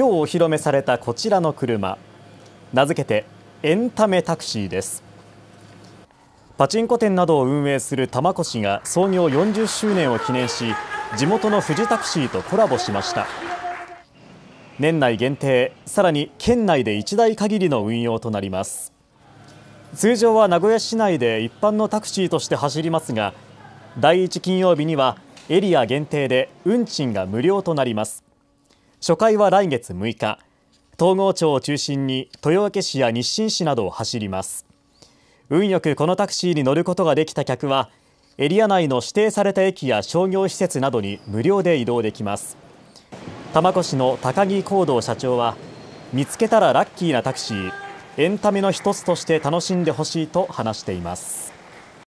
今日お披露目されたこちらの車名付けてエンタメタクシーですパチンコ店などを運営する玉越が創業40周年を記念し地元の富士タクシーとコラボしました年内限定さらに県内で1台限りの運用となります通常は名古屋市内で一般のタクシーとして走りますが第1金曜日にはエリア限定で運賃が無料となります初回は来月6日東郷町を中心に豊明市や日清市などを走ります運よくこのタクシーに乗ることができた客はエリア内の指定された駅や商業施設などに無料で移動できます玉子市の高木行動社長は見つけたらラッキーなタクシーエンタメの一つとして楽しんでほしいと話しています